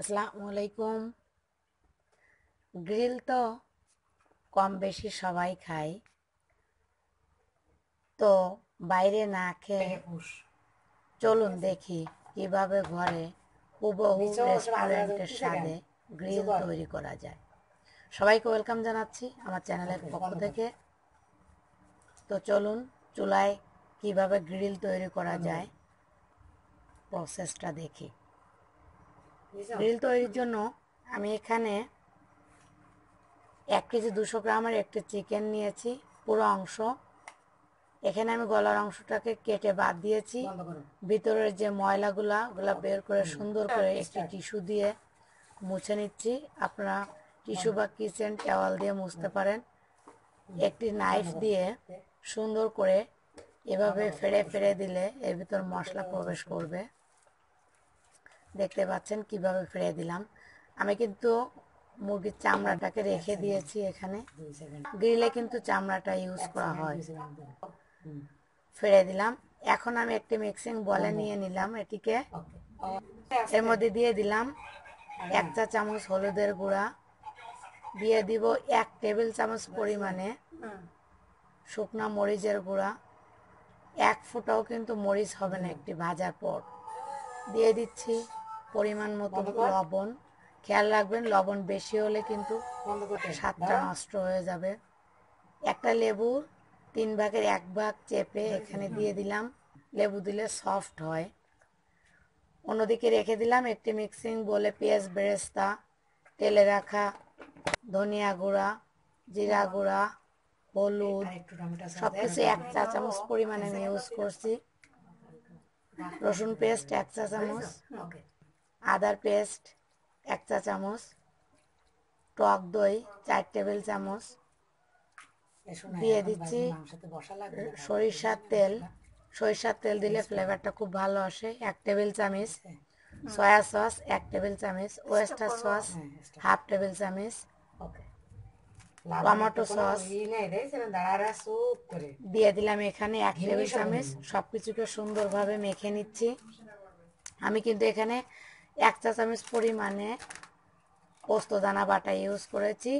আসসালামু আলাইকুম গ্রিল তো কম বেশি সবাই খায় তো বাইরে না খেয়ে চলুন দেখি কিভাবে ঘরে হুবহু রেস্টুরেন্টের সাথে গ্রিল তৈরি করা যায় সবাইকে ওয়েলকাম জানাচ্ছি আমার চ্যানেলের পক্ষ থেকে তো চলুন চুলায় কিভাবে গ্রিল তৈরি করা যায় প্রসেসটা দেখি রিল তৈরির জন্য আমি এখানে এক কেজি দুশো গ্রামের একটি চিকেন নিয়েছি পুরো অংশ এখানে আমি গলার অংশটাকে কেটে বাদ দিয়েছি ভিতরের যে ময়লাগুলা ওগুলা বের করে সুন্দর করে একটি টিস্যু দিয়ে মুছে নিচ্ছি আপনারা টিস্যু বা কিচেন টেওয়াল দিয়ে মুছতে পারেন একটি নাইফ দিয়ে সুন্দর করে এভাবে ফেড়ে ফেড়ে দিলে এর ভিতর মশলা প্রবেশ করবে দেখতে পাচ্ছেন কিভাবে ফেলে দিলাম আমি কিন্তু মুরগির চামড়াটাকে রেখে দিয়েছি এখানে গ্রিলে কিন্তু চামড়াটা ইউজ করা হয় ফিরে দিলাম এখন আমি একটি মিক্সিং বলে নিয়ে নিলাম এটিকে এর মধ্যে দিয়ে দিলাম এক চা চামচ হলুদের গুঁড়া দিয়ে দিব এক টেবিল চামচ পরিমাণে শুকনা মরিচের গুঁড়া এক ফুটাও কিন্তু মরিচ হবে না একটি ভাজার পর দিয়ে দিচ্ছি পরিমাণ মতো লবণ খেয়াল রাখবেন লবণ বেশি হলে কিন্তু স্বাদটা নষ্ট হয়ে যাবে একটা লেবুর তিন ভাগের এক ভাগ চেপে এখানে দিয়ে দিলাম লেবু দিলে সফট হয় অন্যদিকে রেখে দিলাম একটি মিক্সিং বলে পেঁয়াজ বেরেস্তা তেলে রাখা ধনিয়া গুঁড়া জিরা গুঁড়া হলুদ সব কিছু এক চা চামচ পরিমাণে আমি ইউজ করছি রসুন পেস্ট এক চা চামচ আদার পেস্ট এক চা চামচ টক দই চার টেবিল চামচ দিয়ে দিচ্ছি সরিষার তেল সরিষার তেল দিলে ফ্লেভারটা খুব ভালো আসে এক টেবিল চামচ সয়া হ্যাঁ। সস এক টেবিল চামচ ওয়েস্টার সস হাফ টেবিল চামচ টমেটো সস দিয়ে দিলাম এখানে এক টেবিল চামচ সব কিছুকে সুন্দরভাবে মেখে নিচ্ছি আমি কিন্তু এখানে এক চা চামচ পরিমাণে পোস্তদানা বাটা ইউজ করেছি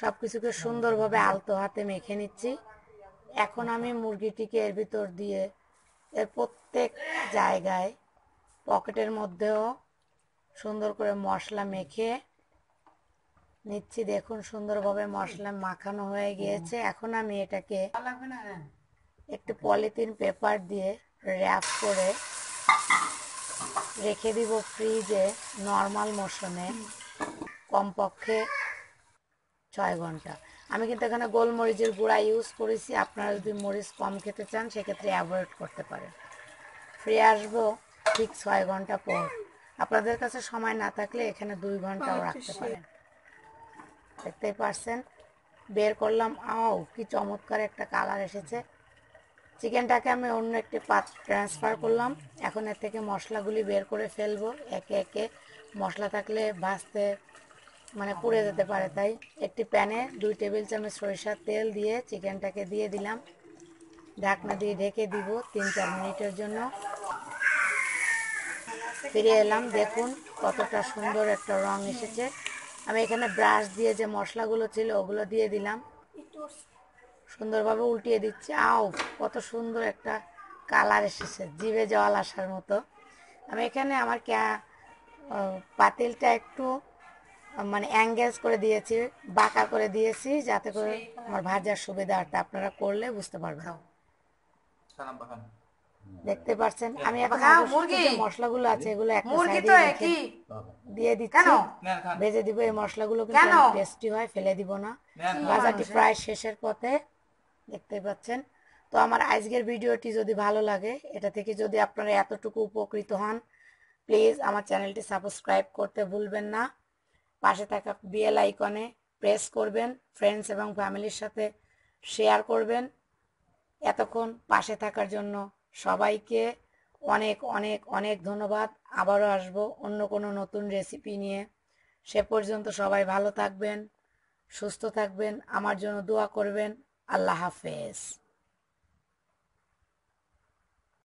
সব কিছুকে সুন্দরভাবে আলতো হাতে মেখে নিচ্ছি এখন আমি মুরগিটিকে এর ভিতর দিয়ে এর প্রত্যেক জায়গায় পকেটের মধ্যেও সুন্দর করে মশলা মেখে নিচ্ছি দেখুন সুন্দরভাবে মশলা মাখানো হয়ে গিয়েছে এখন আমি এটাকে হ্যাঁ? একটু পলিথিন পেপার দিয়ে র্যাপ করে রেখে দিব ফ্রিজে নর্মাল মোশনে কমপক্ষে ছয় ঘন্টা আমি কিন্তু এখানে গোলমরিচের গুঁড়া ইউজ করেছি আপনারা যদি মরিচ কম খেতে চান সেক্ষেত্রে অ্যাভয়েড করতে পারেন ফ্রি আসবো ঠিক ছয় ঘন্টা পর আপনাদের কাছে সময় না থাকলে এখানে দুই ঘন্টাও oh, রাখতে পারেন দেখতেই পারছেন বের করলাম আও কি চমৎকার একটা কালার এসেছে চিকেনটাকে আমি অন্য একটি পাত্র ট্রান্সফার করলাম এখন এর থেকে মশলাগুলি বের করে ফেলবো একে একে মশলা থাকলে ভাজতে মানে পুড়ে যেতে পারে তাই একটি প্যানে দুই টেবিল চামচ সরিষার তেল দিয়ে চিকেনটাকে দিয়ে দিলাম ঢাকনা দিয়ে ঢেকে দিব তিন চার মিনিটের জন্য ফিরে এলাম দেখুন কতটা সুন্দর একটা রং এসেছে আমি এখানে ব্রাশ দিয়ে যে মশলাগুলো ছিল ওগুলো দিয়ে দিলাম সুন্দরভাবে উল্টিয়ে দিচ্ছি আও কত সুন্দর একটা কালার এসেছে জিভে জল আসার মতো আমি এখানে আমার ক্যা পাতিলটা একটু মানে অ্যাঙ্গেজ করে দিয়েছি বাঁকা করে দিয়েছি যাতে করে আমার ভাজার সুবিধাটা আপনারা করলে বুঝতে পারবেন দেখতে পারছেন আমি মশলা গুলো আছে এগুলো দিয়ে দিচ্ছি ভেজে দিব এই মশলাগুলো কিন্তু টেস্টি হয় ফেলে দিব না ভাজাটি প্রায় শেষের পথে দেখতে পাচ্ছেন তো আমার আজকের ভিডিওটি যদি ভালো লাগে এটা থেকে যদি আপনারা এতটুকু উপকৃত হন প্লিজ আমার চ্যানেলটি সাবস্ক্রাইব করতে ভুলবেন না পাশে থাকা বিএল আইকনে প্রেস করবেন ফ্রেন্ডস এবং ফ্যামিলির সাথে শেয়ার করবেন এতক্ষণ পাশে থাকার জন্য সবাইকে অনেক অনেক অনেক ধন্যবাদ আবারও আসব অন্য কোনো নতুন রেসিপি নিয়ে সে পর্যন্ত সবাই ভালো থাকবেন সুস্থ থাকবেন আমার জন্য দোয়া করবেন Allah Hafiz.